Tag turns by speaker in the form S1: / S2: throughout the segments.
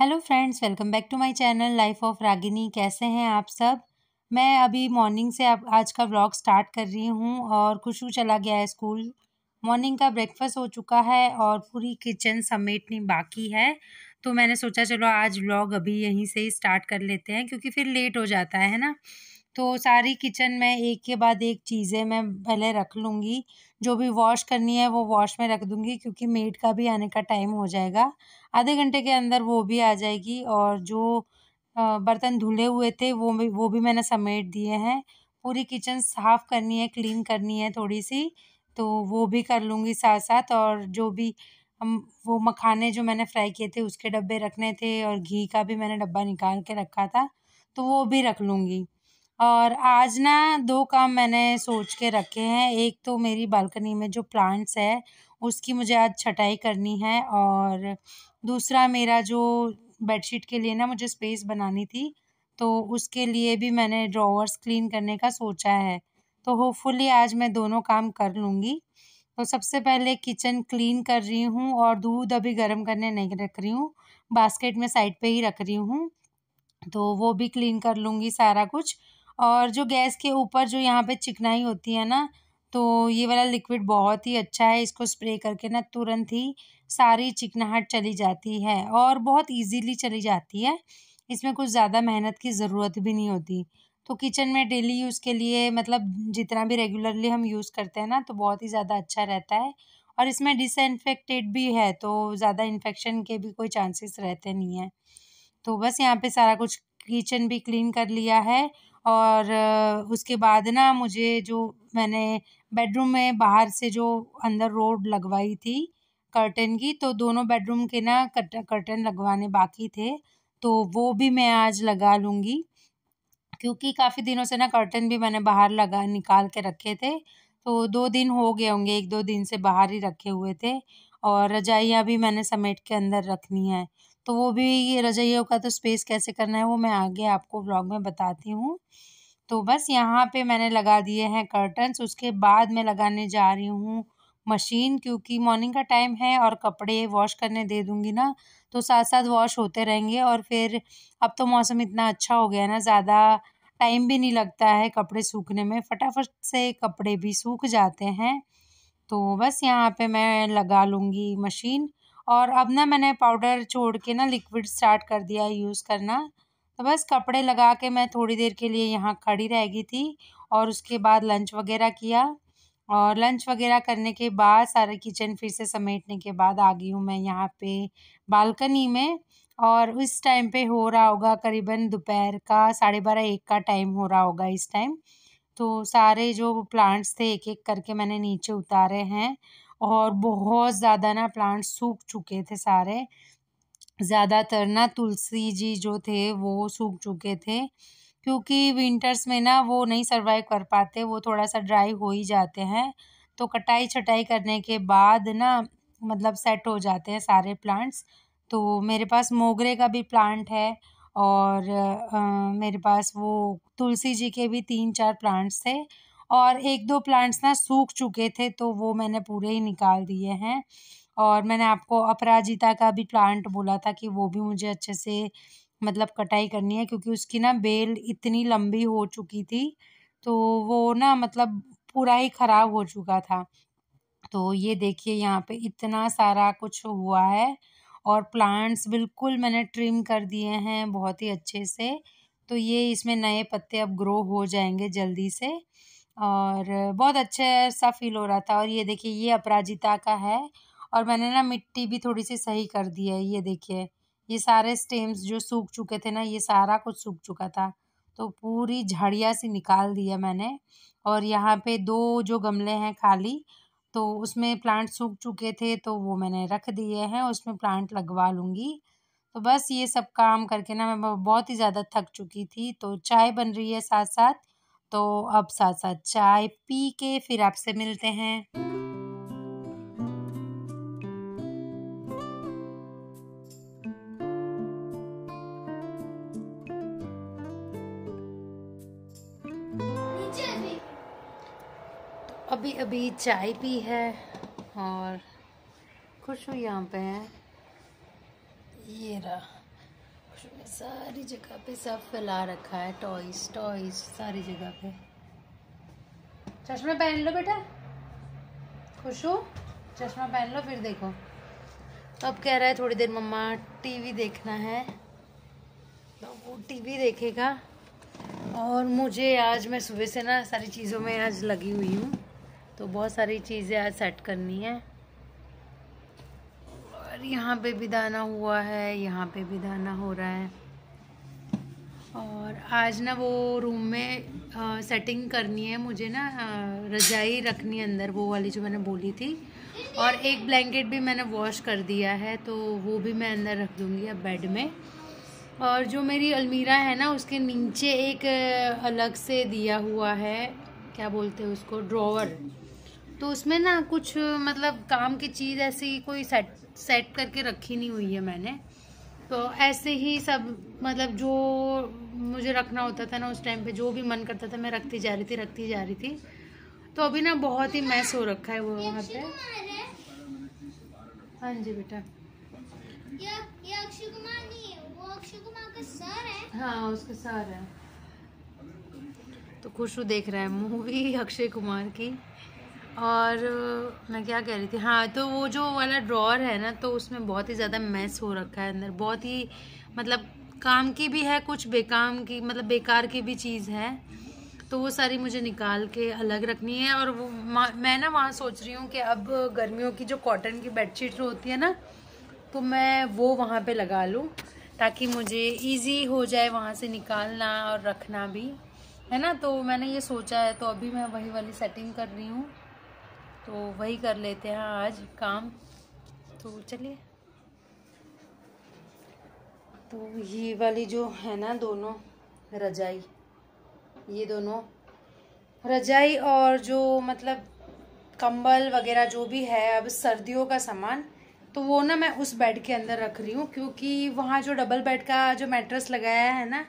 S1: hello friends welcome back to my channel life of Ragini कैसे हैं आप सब मैं अभी मॉर्निंग से आप आज का व्लॉग स्टार्ट कर रही हूँ और खुशू चला गया है स्कूल मॉर्निंग का ब्रेकफास्ट हो चुका है और पूरी किचन समेटनी बाकी है तो मैंने सोचा चलो आज व्लॉग अभी यहीं से ही स्टार्ट कर लेते हैं क्योंकि फिर लेट हो जाता है ना तो सारी किचन में एक के बाद एक चीज़ें मैं पहले रख लूँगी जो भी वॉश करनी है वो वॉश में रख दूँगी क्योंकि मेड का भी आने का टाइम हो जाएगा आधे घंटे के अंदर वो भी आ जाएगी और जो बर्तन धुले हुए थे वो भी वो भी मैंने समेट दिए हैं पूरी किचन साफ़ करनी है क्लीन करनी है थोड़ी सी तो वो भी कर लूँगी साथ साथ और जो भी हम वो मखाने जो मैंने फ्राई किए थे उसके डब्बे रखने थे और घी का भी मैंने डब्बा निकाल के रखा था तो वो भी रख लूँगी और आज ना दो काम मैंने सोच के रखे हैं एक तो मेरी बालकनी में जो प्लांट्स है उसकी मुझे आज छटाई करनी है और दूसरा मेरा जो बेडशीट के लिए ना मुझे स्पेस बनानी थी तो उसके लिए भी मैंने ड्रॉवर्स क्लीन करने का सोचा है तो होपफुली आज मैं दोनों काम कर लूँगी तो सबसे पहले किचन क्लीन कर रही हूँ और दूध अभी गर्म करने नहीं रख रही हूँ बास्केट में साइड पे ही रख रही हूँ तो वो भी क्लीन कर लूँगी सारा कुछ और जो गैस के ऊपर जो यहाँ पे चिकनाई होती है ना तो ये वाला लिक्विड बहुत ही अच्छा है इसको स्प्रे करके ना तुरंत ही सारी चिकनाहट चली जाती है और बहुत इजीली चली जाती है इसमें कुछ ज़्यादा मेहनत की ज़रूरत भी नहीं होती तो किचन में डेली यूज़ के लिए मतलब जितना भी रेगुलरली हम यूज़ करते हैं ना तो बहुत ही ज़्यादा अच्छा रहता है और इसमें डिसइनफेक्टेड भी है तो ज़्यादा इन्फेक्शन के भी कोई चांसेस रहते नहीं हैं तो बस यहाँ पे सारा कुछ किचन भी क्लीन कर लिया है और उसके बाद ना मुझे जो मैंने बेडरूम में बाहर से जो अंदर रोड लगवाई थी कर्टन की तो दोनों बेडरूम के ना कट कर्टन लगवाने बाकी थे तो वो भी मैं आज लगा लूँगी क्योंकि काफ़ी दिनों से ना कर्टन भी मैंने बाहर लगा निकाल के रखे थे तो दो दिन हो गए होंगे एक दो दिन से बाहर ही रखे हुए थे और रजाइयाँ भी मैंने समेट के अंदर रखनी है तो वो भी ये रजाइयों का तो स्पेस कैसे करना है वो मैं आगे आपको ब्लॉग में बताती हूँ तो बस यहाँ पे मैंने लगा दिए हैं कर्टन्स उसके बाद मैं लगाने जा रही हूँ मशीन क्योंकि मॉर्निंग का टाइम है और कपड़े वॉश करने दे दूँगी ना तो साथ साथ वॉश होते रहेंगे और फिर अब तो मौसम इतना अच्छा हो गया है ना ज़्यादा टाइम भी नहीं लगता है कपड़े सूखने में फटाफट से कपड़े भी सूख जाते हैं तो बस यहाँ पे मैं लगा लूँगी मशीन और अब ना मैंने पाउडर छोड़ के ना लिक्विड स्टार्ट कर दिया है यूज़ करना तो बस कपड़े लगा के मैं थोड़ी देर के लिए यहाँ खड़ी रह गई थी और उसके बाद लंच वगैरह किया और लंच वगैरह करने के बाद सारा किचन फिर से समेटने के बाद आ गई हूँ मैं यहाँ पे बालकनी में और इस टाइम पे हो रहा होगा करीबन दोपहर का साढ़े बारह एक का टाइम हो रहा होगा इस टाइम तो सारे जो प्लांट्स थे एक एक करके मैंने नीचे उतारे हैं और बहुत ज़्यादा ना प्लांट्स सूख चुके थे सारे ज़्यादातर ना तुलसी जी जो थे वो सूख चुके थे क्योंकि विंटर्स में ना वो नहीं सर्वाइव कर पाते वो थोड़ा सा ड्राई हो ही जाते हैं तो कटाई छटाई करने के बाद ना मतलब सेट हो जाते हैं सारे प्लांट्स तो मेरे पास मोगरे का भी प्लांट है और आ, मेरे पास वो तुलसी जी के भी तीन चार प्लांट्स थे और एक दो प्लांट्स ना सूख चुके थे तो वो मैंने पूरे ही निकाल दिए हैं और मैंने आपको अपराजिता का भी प्लांट बोला था कि वो भी मुझे अच्छे से मतलब कटाई करनी है क्योंकि उसकी ना बेल इतनी लंबी हो चुकी थी तो वो ना मतलब पूरा ही ख़राब हो चुका था तो ये देखिए यहाँ पे इतना सारा कुछ हुआ है और प्लांट्स बिल्कुल मैंने ट्रिम कर दिए हैं बहुत ही अच्छे से तो ये इसमें नए पत्ते अब ग्रो हो जाएंगे जल्दी से और बहुत अच्छे सा फील हो रहा था और ये देखिए ये अपराजिता का है और मैंने ना मिट्टी भी थोड़ी सी सही कर दी है ये देखिए ये सारे स्टेम्स जो सूख चुके थे ना ये सारा कुछ सूख चुका था तो पूरी झाड़िया सी निकाल दिया मैंने और यहाँ पे दो जो गमले हैं खाली तो उसमें प्लांट सूख चुके थे तो वो मैंने रख दिए हैं उसमें प्लांट लगवा लूँगी तो बस ये सब काम करके ना मैं बहुत ही ज़्यादा थक चुकी थी तो चाय बन रही है साथ साथ तो अब साथ साथ चाय पी के फिर आपसे मिलते हैं अभी अभी चाय पी है और खुश हूँ यहाँ पे ये रहा सारी जगह पे सब फैला रखा है टॉयज टॉयज सारी जगह पे चश्मा पहन लो बेटा खुश हो चश्मा पहन लो फिर देखो अब कह रहा है थोड़ी देर मम्मा टीवी देखना है तो वो टीवी देखेगा और मुझे आज मैं सुबह से ना सारी चीज़ों में आज लगी हुई हूँ तो बहुत सारी चीज़ें आज सेट करनी है यहाँ पे भी दाना हुआ है यहाँ पे भी दाना हो रहा है और आज ना वो रूम में आ, सेटिंग करनी है मुझे ना रजाई रखनी है अंदर वो वाली जो मैंने बोली थी और एक ब्लैंकेट भी मैंने वॉश कर दिया है तो वो भी मैं अंदर रख दूँगी अब बेड में और जो मेरी अलमीरा है ना उसके नीचे एक अलग से दिया हुआ है क्या बोलते हैं उसको ड्रॉवर तो उसमें ना कुछ मतलब काम की चीज़ ऐसी कोई सेट सेट करके रखी नहीं हुई है मैंने तो ऐसे ही सब मतलब जो मुझे रखना होता था ना उस टाइम पे जो भी मन करता था मैं रखती जा रही थी रखती जा रही थी तो अभी ना बहुत ही मैस हो रखा है वो वहाँ पे हाँ जी बेटा ये, हाँ उसका सर है तो खुशू देख रहा है मूवी अक्षय कुमार की और मैं क्या कह रही थी हाँ तो वो जो वाला ड्रॉर है ना तो उसमें बहुत ही ज़्यादा मैस हो रखा है अंदर बहुत ही मतलब काम की भी है कुछ बेकाम की मतलब बेकार की भी चीज़ है तो वो सारी मुझे निकाल के अलग रखनी है और वो मैं ना वहाँ सोच रही हूँ कि अब गर्मियों की जो कॉटन की बेडशीट होती है ना तो मैं वो वहाँ पे लगा लूँ ताकि मुझे इजी हो जाए वहाँ से निकालना और रखना भी है ना तो मैंने ये सोचा है तो अभी मैं वही वाली सेटिंग कर रही हूँ तो वही कर लेते हैं आज काम तो चलिए तो ये वाली जो है ना दोनों रजाई ये दोनों रजाई और जो मतलब कंबल वगैरह जो भी है अब सर्दियों का सामान तो वो ना मैं उस बेड के अंदर रख रही हूँ क्योंकि वहाँ जो डबल बेड का जो मैट्रेस लगाया है ना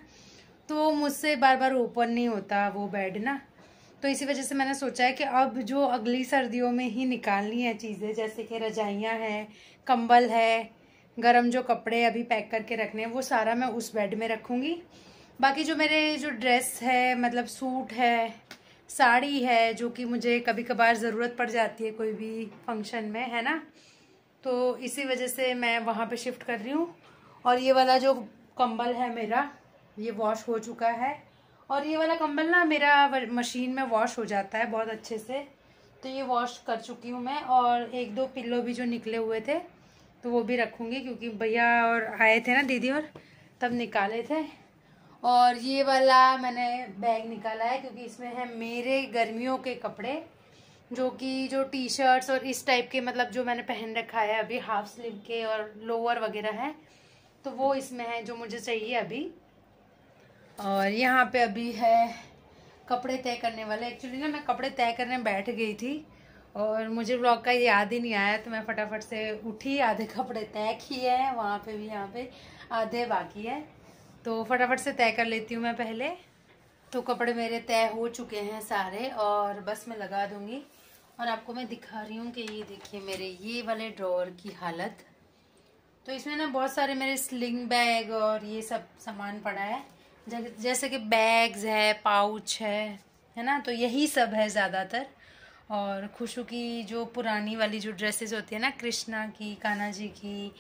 S1: तो मुझसे बार बार ओपन नहीं होता वो बेड ना तो इसी वजह से मैंने सोचा है कि अब जो अगली सर्दियों में ही निकालनी है चीज़ें जैसे कि रजाइयाँ हैं कंबल है गरम जो कपड़े अभी पैक करके रखने हैं वो सारा मैं उस बेड में रखूँगी बाकी जो मेरे जो ड्रेस है मतलब सूट है साड़ी है जो कि मुझे कभी कभार ज़रूरत पड़ जाती है कोई भी फंक्शन में है ना तो इसी वजह से मैं वहाँ पर शिफ्ट कर रही हूँ और ये वाला जो कंबल है मेरा ये वॉश हो चुका है और ये वाला कंबल ना मेरा मशीन में वॉश हो जाता है बहुत अच्छे से तो ये वॉश कर चुकी हूँ मैं और एक दो पिल्लो भी जो निकले हुए थे तो वो भी रखूँगी क्योंकि भैया और आए थे ना दीदी और तब निकाले थे और ये वाला मैंने बैग निकाला है क्योंकि इसमें है मेरे गर्मियों के कपड़े जो कि जो टी शर्ट्स और इस टाइप के मतलब जो मैंने पहन रखा है अभी हाफ स्लीव के और लोअर वगैरह हैं तो वो इसमें है जो मुझे चाहिए अभी और यहाँ पे अभी है कपड़े तय करने वाले एक्चुअली ना मैं कपड़े तय करने बैठ गई थी और मुझे ब्लॉग का याद ही नहीं आया तो मैं फटाफट से उठी आधे कपड़े तय किए हैं वहाँ पे भी यहाँ पे आधे बाकी है तो फटाफट से तय कर लेती हूँ मैं पहले तो कपड़े मेरे तय हो चुके हैं सारे और बस मैं लगा दूँगी और आपको मैं दिखा रही हूँ कि ये देखिए मेरे ये वाले ड्रॉर की हालत तो इसमें ना बहुत सारे मेरे स्लिंग बैग और ये सब सामान पड़ा है जैसे कि बैग्स है पाउच है है ना तो यही सब है ज़्यादातर और खुशू की जो पुरानी वाली जो ड्रेसेस होती है ना कृष्णा की कान्हा जी की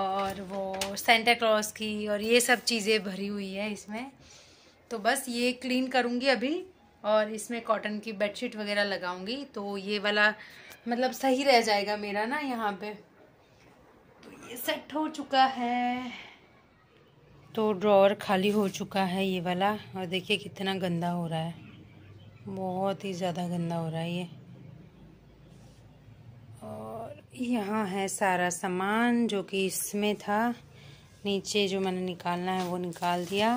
S1: और वो सेंटा क्लॉज की और ये सब चीज़ें भरी हुई है इसमें तो बस ये क्लीन करूँगी अभी और इसमें कॉटन की बेडशीट वगैरह लगाऊंगी तो ये वाला मतलब सही रह जाएगा मेरा ना यहाँ पे तो ये सेट हो चुका है तो ड्रॉवर खाली हो चुका है ये वाला और देखिए कितना गंदा हो रहा है बहुत ही ज़्यादा गंदा हो रहा है ये और यहाँ है सारा सामान जो कि इसमें था नीचे जो मैंने निकालना है वो निकाल दिया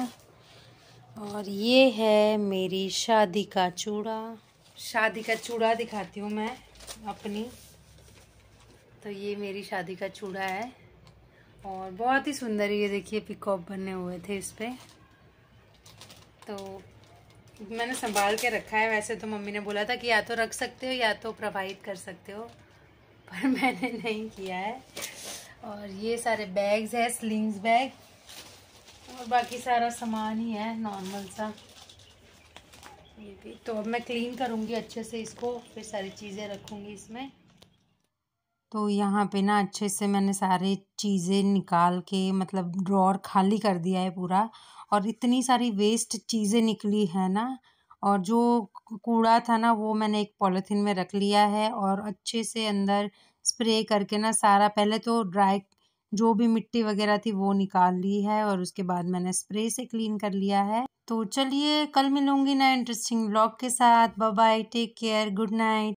S1: और ये है मेरी शादी का चूड़ा शादी का चूड़ा दिखाती हूँ मैं अपनी तो ये मेरी शादी का चूड़ा है और बहुत ही सुंदर ये देखिए पिकॉप बने हुए थे इस पर तो मैंने संभाल के रखा है वैसे तो मम्मी ने बोला था कि या तो रख सकते हो या तो प्रोवाइड कर सकते हो पर मैंने नहीं किया है और ये सारे बैग्स हैं स्लिंग्स बैग और बाकी सारा सामान ही है नॉर्मल सा ये भी तो अब मैं क्लीन करूँगी अच्छे से इसको फिर सारी चीज़ें रखूँगी इसमें तो यहाँ पे ना अच्छे से मैंने सारे चीज़ें निकाल के मतलब ड्रॉर खाली कर दिया है पूरा और इतनी सारी वेस्ट चीज़ें निकली है ना और जो कूड़ा था ना वो मैंने एक पॉलीथीन में रख लिया है और अच्छे से अंदर स्प्रे करके ना सारा पहले तो ड्राई जो भी मिट्टी वगैरह थी वो निकाल ली है और उसके बाद मैंने स्प्रे से क्लीन कर लिया है तो चलिए कल मिलूंगी ना इंटरेस्टिंग ब्लॉग के साथ bye bye take care good night